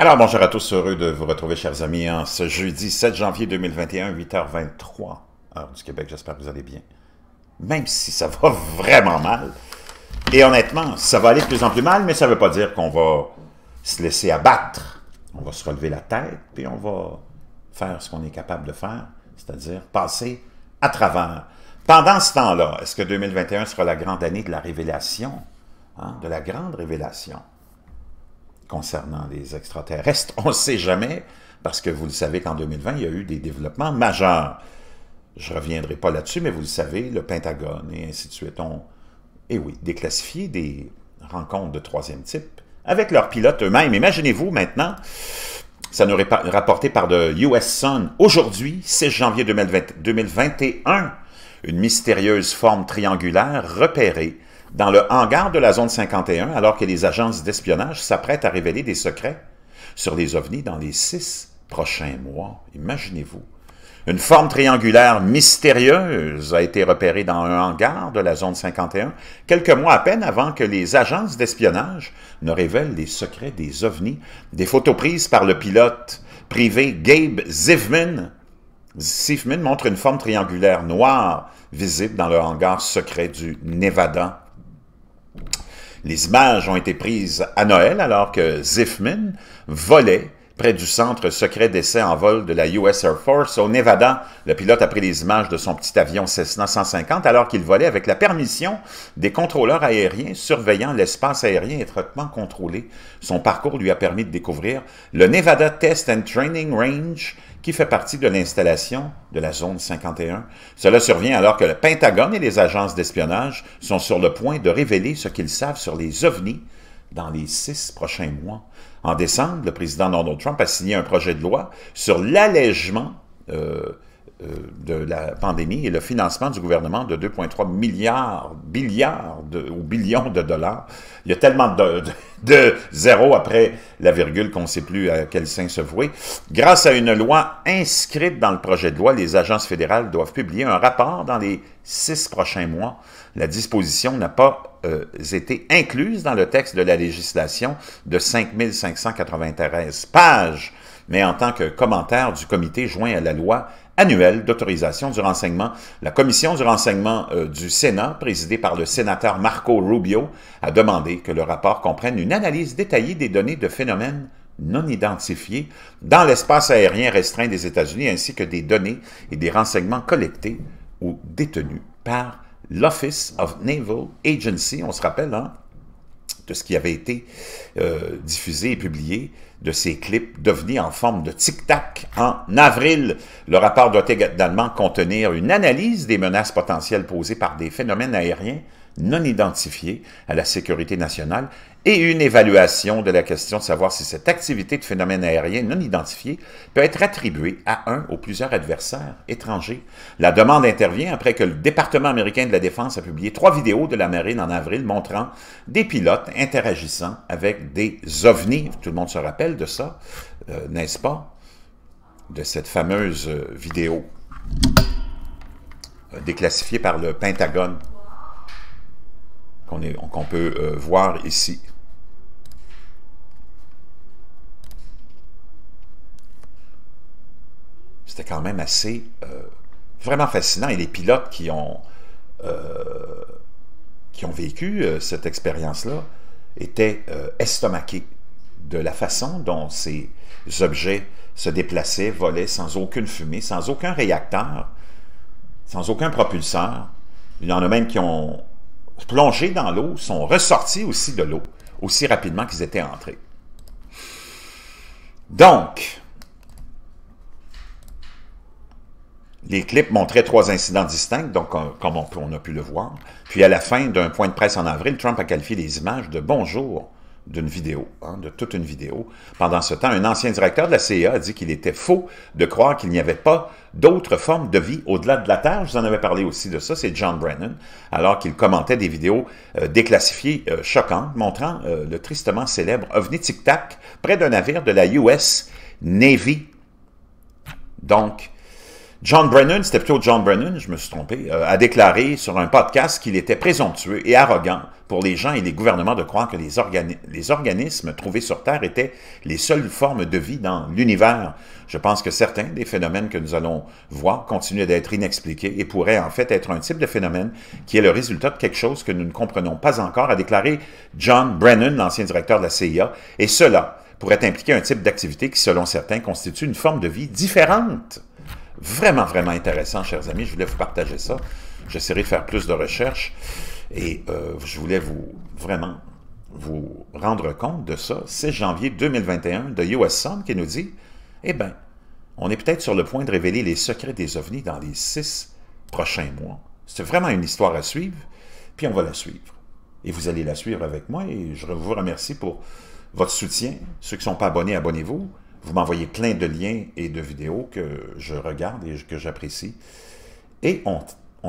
Alors, bonjour à tous, heureux de vous retrouver, chers amis, en ce jeudi 7 janvier 2021, 8h23, heure du Québec. J'espère que vous allez bien, même si ça va vraiment mal. Et honnêtement, ça va aller de plus en plus mal, mais ça ne veut pas dire qu'on va se laisser abattre. On va se relever la tête, puis on va faire ce qu'on est capable de faire, c'est-à-dire passer à travers. Pendant ce temps-là, est-ce que 2021 sera la grande année de la révélation, hein, de la grande révélation? concernant les extraterrestres. On ne sait jamais, parce que vous le savez qu'en 2020, il y a eu des développements majeurs. Je ne reviendrai pas là-dessus, mais vous le savez, le Pentagone et ainsi de suite ont, eh oui, déclassifié des rencontres de troisième type avec leurs pilotes eux-mêmes. Imaginez-vous maintenant, ça nous est rapporté par le US Sun, aujourd'hui, 6 janvier 2021, une mystérieuse forme triangulaire repérée dans le hangar de la zone 51 alors que les agences d'espionnage s'apprêtent à révéler des secrets sur les ovnis dans les six prochains mois. Imaginez-vous. Une forme triangulaire mystérieuse a été repérée dans un hangar de la zone 51 quelques mois à peine avant que les agences d'espionnage ne révèlent les secrets des ovnis. Des photos prises par le pilote privé Gabe Zivman Zifmin montre une forme triangulaire noire visible dans le hangar secret du Nevada. Les images ont été prises à Noël alors que Zifmin volait près du centre secret d'essai en vol de la US Air Force au Nevada. Le pilote a pris les images de son petit avion Cessna 150 alors qu'il volait avec la permission des contrôleurs aériens surveillant l'espace aérien étroitement contrôlé. Son parcours lui a permis de découvrir le Nevada Test and Training Range qui fait partie de l'installation de la zone 51. Cela survient alors que le Pentagone et les agences d'espionnage sont sur le point de révéler ce qu'ils savent sur les ovnis dans les six prochains mois. En décembre, le président Donald Trump a signé un projet de loi sur l'allègement euh, euh, de la pandémie et le financement du gouvernement de 2,3 milliards, milliards de, ou billions de dollars. Il y a tellement de, de, zéro après la virgule qu'on ne sait plus à quel sein se vouer. Grâce à une loi inscrite dans le projet de loi, les agences fédérales doivent publier un rapport dans les six prochains mois. La disposition n'a pas euh, été incluse dans le texte de la législation de 5593 pages mais en tant que commentaire du comité joint à la loi annuelle d'autorisation du renseignement. La commission du renseignement euh, du Sénat, présidée par le sénateur Marco Rubio, a demandé que le rapport comprenne une analyse détaillée des données de phénomènes non identifiés dans l'espace aérien restreint des États-Unis, ainsi que des données et des renseignements collectés ou détenus par l'Office of Naval Agency, on se rappelle, hein, de ce qui avait été euh, diffusé et publié de ces clips devenus en forme de tic-tac en avril. Le rapport doit également contenir une analyse des menaces potentielles posées par des phénomènes aériens non identifiés à la sécurité nationale et une évaluation de la question de savoir si cette activité de phénomène aérien non identifié peut être attribuée à un ou plusieurs adversaires étrangers. La demande intervient après que le département américain de la Défense a publié trois vidéos de la marine en avril montrant des pilotes interagissant avec des ovnis. Tout le monde se rappelle de ça, euh, n'est-ce pas? De cette fameuse euh, vidéo euh, déclassifiée par le Pentagone qu'on peut voir ici. c'était quand même assez euh, vraiment fascinant. Et les pilotes qui ont, euh, qui ont vécu euh, cette expérience-là étaient estomaqués de la façon dont ces objets se déplaçaient, volaient sans aucune fumée, sans aucun réacteur, sans aucun propulseur. Il y en a même qui ont plongé dans l'eau, sont ressortis aussi de l'eau, aussi rapidement qu'ils étaient entrés. Donc, Les clips montraient trois incidents distincts, donc euh, comme on, a pu le voir. Puis à la fin d'un point de presse en avril, Trump a qualifié les images de bonjour d'une vidéo, hein, de toute une vidéo. Pendant ce temps, un ancien directeur de la CIA a dit qu'il était faux de croire qu'il n'y avait pas d'autres formes de vie au-delà de la Terre. Je vous en avais parlé aussi de ça, c'est John Brennan, alors qu'il commentait des vidéos euh, déclassifiées euh, choquantes montrant le tristement célèbre OVNI Tic Tac près d'un navire de la US Navy. Donc, John Brennan, c'était plutôt John Brennan, je me suis trompé, euh, a déclaré sur un podcast qu'il était présomptueux et arrogant pour les gens et les gouvernements de croire que les, les organismes trouvés sur Terre étaient les seules formes de vie dans l'univers. Je pense que certains des phénomènes que nous allons voir continuent d'être inexpliqués et pourraient en fait être un type de phénomène qui est le résultat de quelque chose que nous ne comprenons pas encore, a déclaré John Brennan, l'ancien directeur de la CIA, et cela pourrait impliquer un type d'activité qui, selon certains, constitue une forme de vie différente Vraiment, vraiment intéressant, chers amis. Je voulais vous partager ça. J'essaierai de faire plus de recherches et euh, je voulais vous vraiment vous rendre compte de ça. 6 janvier 2021 de US Sun qui nous dit Eh bien, on est peut-être sur le point de révéler les secrets des ovnis dans les six prochains mois. C'est vraiment une histoire à suivre, puis on va la suivre. Et vous allez la suivre avec moi et je vous remercie pour votre soutien. Ceux qui ne sont pas abonnés, abonnez-vous. Vous m'envoyez plein de liens et de vidéos que je regarde et que j'apprécie. Et on,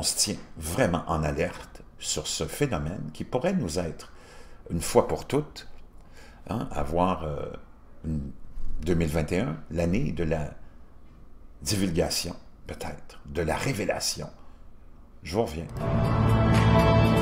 se tient vraiment en alerte sur ce phénomène qui pourrait nous être, une fois pour toutes, avoir hein, 2021, euh, l'année de la divulgation, peut-être, de la révélation. Je vous reviens.